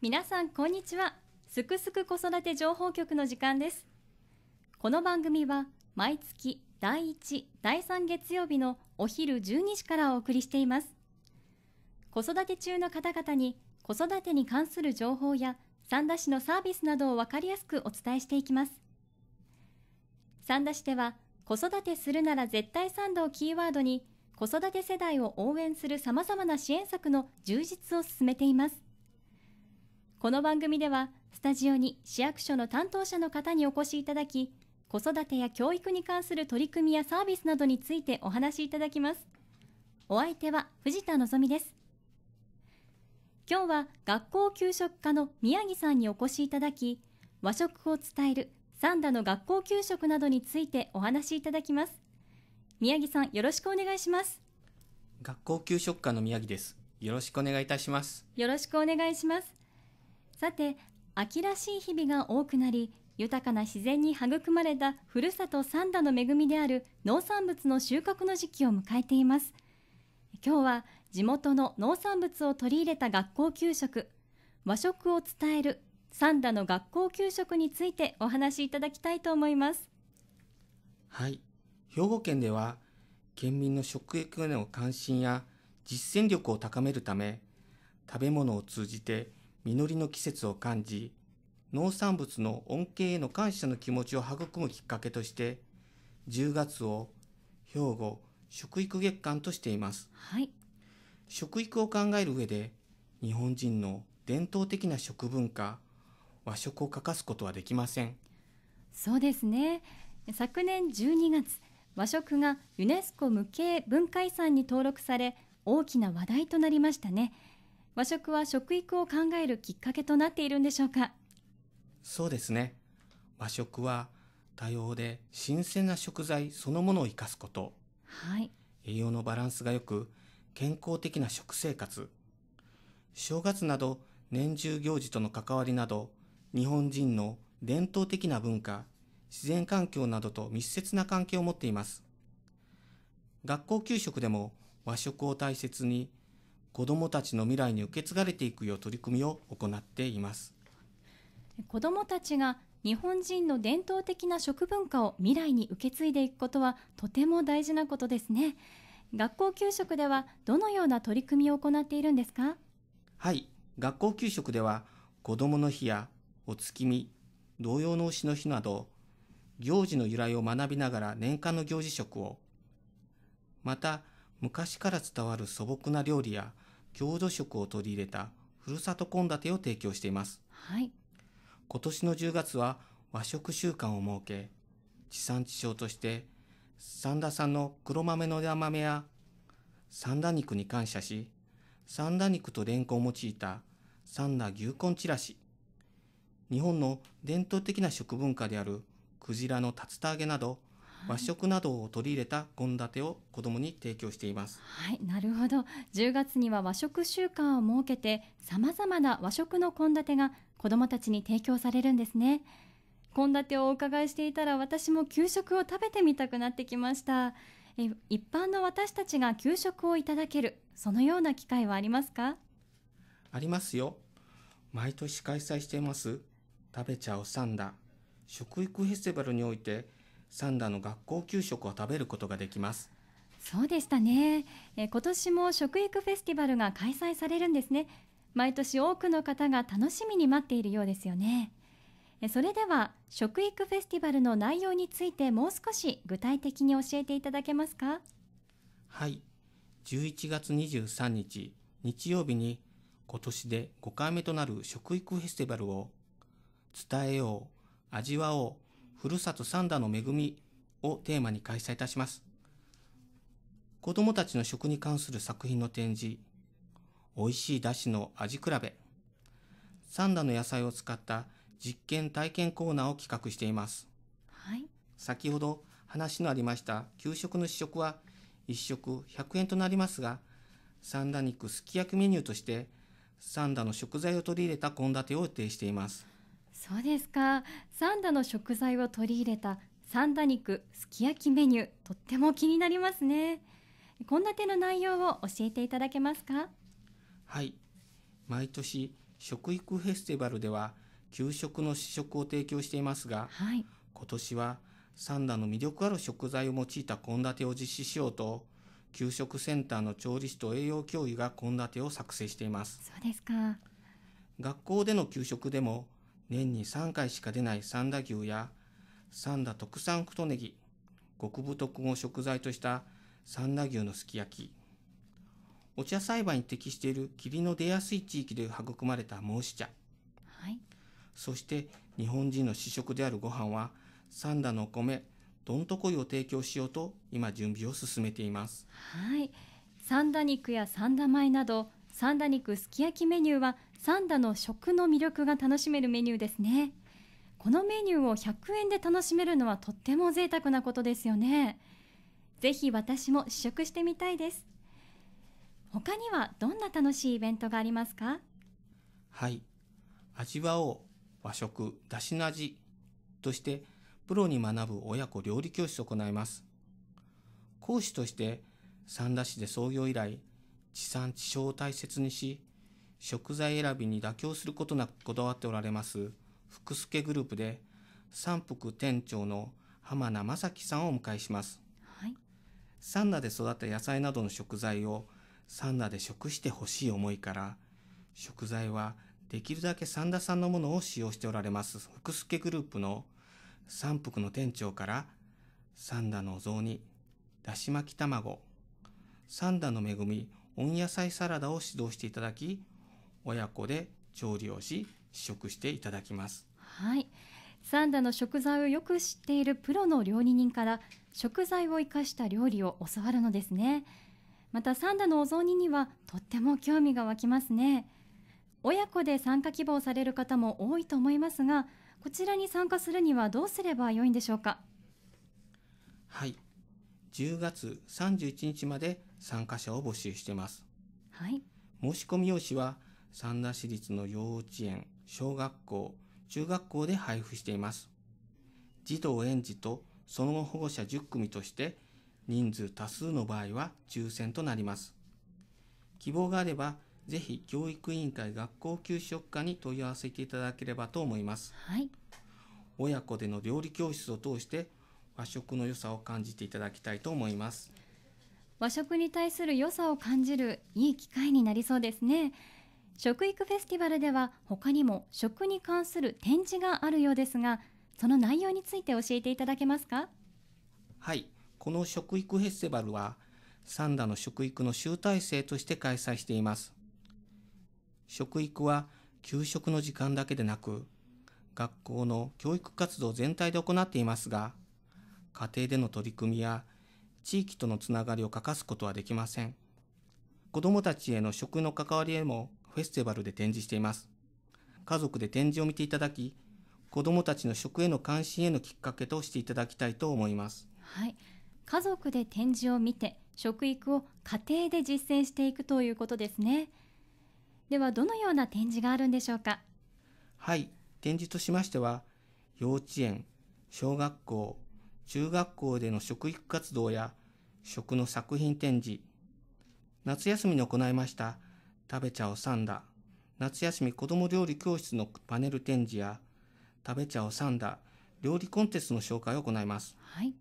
皆さんこんにちはすくすく子育て情報局の時間ですこの番組は毎月第1第3月曜日のお昼12時からお送りしています子育て中の方々に子育てに関する情報や三田市のサービスなどを分かりやすくお伝えしていきます三田市では子育てするなら絶対三度をキーワードに子育て世代を応援するさまざまな支援策の充実を進めていますこの番組ではスタジオに市役所の担当者の方にお越しいただき子育てや教育に関する取り組みやサービスなどについてお話しいただきますお相手は藤田望です今日は学校給食課の宮城さんにお越しいただき和食を伝える三田の学校給食などについてお話しいただきます宮城さんよろしくお願いします学校給食課の宮城ですよろしくお願いいたしますよろしくお願いしますさて秋らしい日々が多くなり豊かな自然に育まれたふるさと三田の恵みである農産物の収穫の時期を迎えています今日は地元の農産物を取り入れた学校給食和食を伝える三田の学校給食についてお話しいただきたいと思いますはい兵庫県では県民の食育への関心や実践力を高めるため食べ物を通じて実りの季節を感じ、農産物の恩恵への感謝の気持ちを育むきっかけとして、10月を兵庫食育月間としています。はい。食育を考える上で、日本人の伝統的な食文化、和食を欠かすことはできません。そうですね。昨年12月、和食がユネスコ無形文化遺産に登録され、大きな話題となりましたね。和食は食育を考えるきっかけとなっているんでしょうかそうですね和食は多様で新鮮な食材そのものを生かすこと、はい、栄養のバランスがよく健康的な食生活正月など年中行事との関わりなど日本人の伝統的な文化自然環境などと密接な関係を持っています学校給食でも和食を大切に子どもたちの未来に受け継がれていくよう取り組みを行っています子どもたちが日本人の伝統的な食文化を未来に受け継いでいくことはとても大事なことですね学校給食ではどのような取り組みを行っているんですかはい学校給食では子どもの日やお月見同様の牛の日など行事の由来を学びながら年間の行事食をまた昔から伝わる素朴な料理や郷土食を取り入れたふるさと献立を提供しています。はい。今年の10月は和食習慣を設け、地産地消として、三田産の黒豆の山豆や三田肉に感謝し、三田肉とレンコンを用いた三田牛根チラシ、日本の伝統的な食文化であるクジラの竜田揚げなど、和食などを取り入れた献立を子どもに提供しています、はい、なるほど10月には和食週間を設けてさまざまな和食の献立が子どもたちに提供されるんですね献立をお伺いしていたら私も給食を食べてみたくなってきましたえ一般の私たちが給食をいただけるそのような機会はありますかありますよ毎年開催しています食べちゃおさんだ食育フェスティバルにおいてサンダの学校給食を食べることができますそうでしたねえ今年も食育フェスティバルが開催されるんですね毎年多くの方が楽しみに待っているようですよねそれでは食育フェスティバルの内容についてもう少し具体的に教えていただけますかはい11月23日日曜日に今年で5回目となる食育フェスティバルを伝えよう味わおうふるさと三田の恵みをテーマに開催いたします。子供たちの食に関する作品の展示、美味しい出汁の味比べ、三田の野菜を使った実験体験コーナーを企画しています。はい。先ほど話のありました給食の試食は1食100円となりますが、三田肉すき焼きメニューとして、三田の食材を取り入れた献立を予定しています。そうですかサ三田の食材を取り入れたサンダ肉すき焼きメニューとっても気になりますね献立の内容を教えていただけますかはい毎年食育フェスティバルでは給食の試食を提供していますが、はい、今年はサ三田の魅力ある食材を用いた献立を実施しようと給食センターの調理師と栄養教諭が献立を作成していますそうですか学校での給食でも年に3回しか出ない三田牛や三田特産太ネギ、極太くを食材とした三田牛のすき焼き、お茶栽培に適している霧の出やすい地域で育まれた孟子茶、はい、そして日本人の主食であるご飯は三田のお米、どんとこいを提供しようと今準備を進めています。はい。三田肉や三田米など、三田肉すき焼きメニューはサンダの食の魅力が楽しめるメニューですねこのメニューを100円で楽しめるのはとっても贅沢なことですよねぜひ私も試食してみたいです他にはどんな楽しいイベントがありますかはい味わおう和食だしの味としてプロに学ぶ親子料理教室を行います講師として三田市で創業以来地産地消を大切にし食材選びに妥協することなくこだわっておられます福助グループで三福店長の浜名正樹さんをお迎えします、はい、サンナで育った野菜などの食材をサンナで食してほしい思いから食材はできるだけ三田さんのものを使用しておられます福助グループの三福の店長から三田のお雑煮だし巻き卵三田の恵み温野菜サラダを指導していただき親子で調理をし試食していただきますはいサンダの食材をよく知っているプロの料理人から食材を生かした料理を教わるのですねまたサンダのお雑煮にはとっても興味が湧きますね親子で参加希望される方も多いと思いますがこちらに参加するにはどうすればよいんでしょうかはい10月31日まで参加者を募集してます、はい、申し込み用紙は三田市立の幼稚園、小学校、中学校で配布しています。児童園児とその後保護者10組として人数多数の場合は抽選となります。希望があれば、ぜひ教育委員会学校給食課に問い合わせていただければと思います。はい、親子での料理教室を通して和食の良さを感じていただきたいと思います。和食に対する良さを感じるいい機会になりそうですね。食育フェスティバルでは他にも食に関する展示があるようですがその内容について教えていただけますかはいこの食育フェスティバルは三田の食育の集大成として開催しています食育は給食の時間だけでなく学校の教育活動全体で行っていますが家庭での取り組みや地域とのつながりを欠かすことはできません子どもたちへの食の関わりへもフェスティバルで展示しています。家族で展示を見ていただき、子供たちの食への関心へのきっかけとしていただきたいと思います。はい、家族で展示を見て、食育を家庭で実践していくということですね。では、どのような展示があるんでしょうか。はい、展示としましては、幼稚園、小学校、中学校での食育活動や食の作品展示、夏休みに行いました食べちゃおサンダ、夏休み子ども料理教室のパネル展示や、食べちゃおサンダ、料理コンテストの紹介を行います。はい、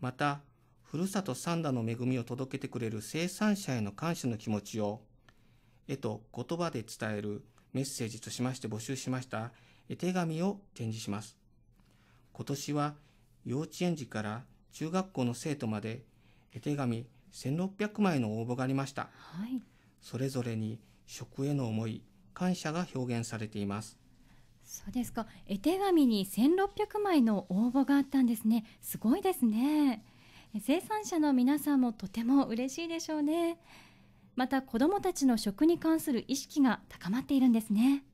また、ふるさとサンダの恵みを届けてくれる生産者への感謝の気持ちを、絵と言葉で伝えるメッセージとしまして募集しました絵手紙を展示します。今年は幼稚園児から中学校の生徒まで絵手紙1600枚の応募がありました。はいそれぞれに食への思い感謝が表現されていますそうですか絵手紙に1600枚の応募があったんですねすごいですね生産者の皆さんもとても嬉しいでしょうねまた子どもたちの食に関する意識が高まっているんですね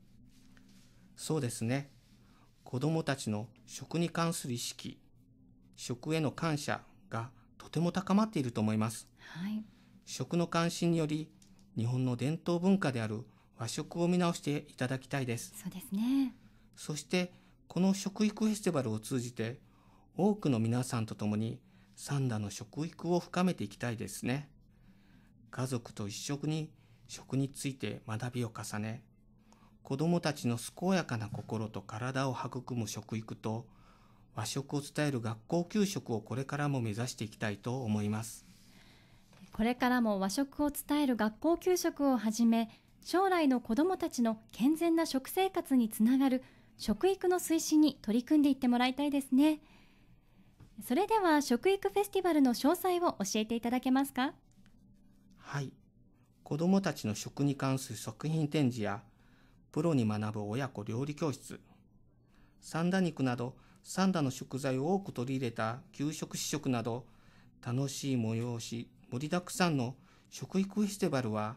そうですね子どもたちの食に関する意識食への感謝がとても高まっていると思います、はい、食の関心により日本の伝統文化である和食を見直していただきたいです。そうですね。そして、この食育フェスティバルを通じて、多くの皆さんと共に、三田の食育を深めていきたいですね。家族と一緒に食について学びを重ね、子供たちの健やかな心と体を育む食育と、和食を伝える学校給食をこれからも目指していきたいと思います。これからも和食を伝える学校給食をはじめ、将来の子どもたちの健全な食生活につながる食育の推進に取り組んでいってもらいたいですね。それでは食育フェスティバルの詳細を教えていただけますかはい。子どもたちの食に関する食品展示や、プロに学ぶ親子料理教室、三田肉など三田の食材を多く取り入れた給食試食など、楽しい催し盛りだくさんの食育フェスティバルは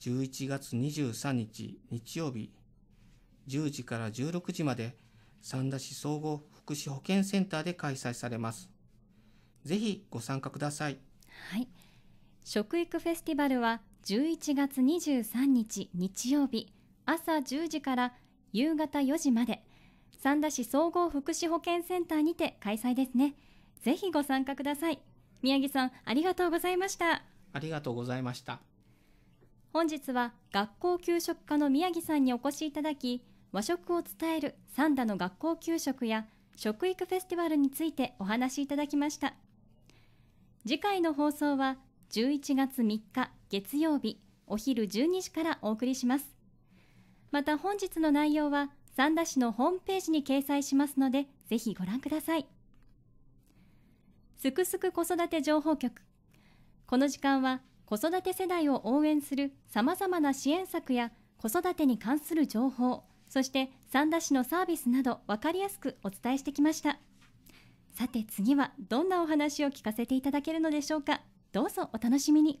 11月23日日曜日10時から16時まで三田市総合福祉保健センターで開催されます。ぜひご参加ください。はい。食育フェスティバルは11月23日日曜日朝10時から夕方4時まで三田市総合福祉保健センターにて開催ですね。ぜひご参加ください。宮城さんありがとうございましたありがとうございました本日は学校給食課の宮城さんにお越しいただき和食を伝える三田の学校給食や食育フェスティバルについてお話しいただきました次回の放送は11月3日月曜日お昼12時からお送りしますまた本日の内容は三田市のホームページに掲載しますのでぜひご覧くださいすくすく子育て情報局この時間は子育て世代を応援するさまざまな支援策や子育てに関する情報そして三田市のサービスなど分かりやすくお伝えしてきましたさて次はどんなお話を聞かせていただけるのでしょうかどうぞお楽しみに